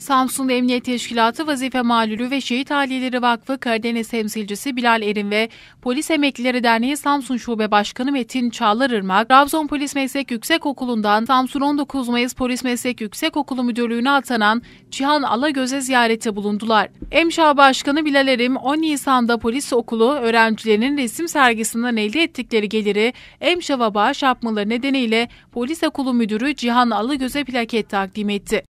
Samsun Emniyet Teşkilatı Vazife Malülü ve Şehit Aileleri Vakfı Karadeniz temsilcisi Bilal Erin ve Polis Emeklileri Derneği Samsun Şube Başkanı Metin Çağlarırmak, Trabzon Polis Meslek Yüksekokulu'ndan Samsun 19 Mayıs Polis Meslek Yüksekokulu Müdürlüğü'ne atanan Cihan Alagöz'e ziyarete bulundular. Emşa Başkanı Bilal Erim, 10 Nisan'da polis okulu öğrencilerinin resim sergisinden elde ettikleri geliri Emşa ve bağış yapmaları nedeniyle polis okulu müdürü Cihan Alagöz'e plaket takdim etti.